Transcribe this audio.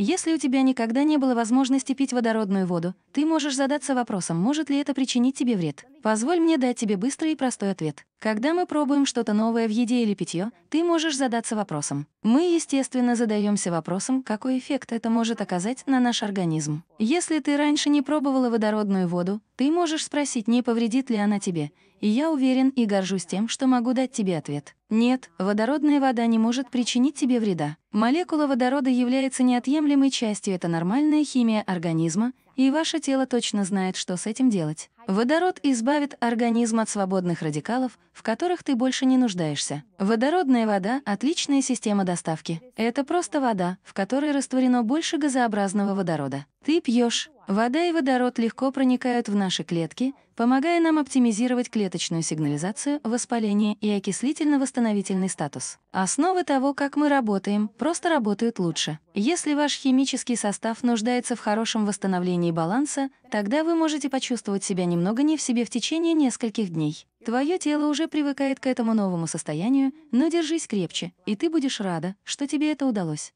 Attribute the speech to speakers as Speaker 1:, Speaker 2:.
Speaker 1: Если у тебя никогда не было возможности пить водородную воду, ты можешь задаться вопросом, может ли это причинить тебе вред. Позволь мне дать тебе быстрый и простой ответ. Когда мы пробуем что-то новое в еде или питье, ты можешь задаться вопросом. Мы, естественно, задаемся вопросом, какой эффект это может оказать на наш организм. Если ты раньше не пробовала водородную воду, ты можешь спросить, не повредит ли она тебе. И я уверен и горжусь тем, что могу дать тебе ответ. Нет, водородная вода не может причинить тебе вреда. Молекула водорода является неотъемлемой частью, это нормальная химия организма, и ваше тело точно знает, что с этим делать. Водород избавит организм от свободных радикалов, в которых ты больше не нуждаешься. Водородная вода — отличная система доставки. Это просто вода, в которой растворено больше газообразного водорода. Ты пьешь Вода и водород легко проникают в наши клетки, помогая нам оптимизировать клеточную сигнализацию, воспаление и окислительно-восстановительный статус. Основы того, как мы работаем, просто работают лучше. Если ваш химический состав нуждается в хорошем восстановлении баланса, тогда вы можете почувствовать себя немного не в себе в течение нескольких дней. Твое тело уже привыкает к этому новому состоянию, но держись крепче, и ты будешь рада, что тебе это удалось.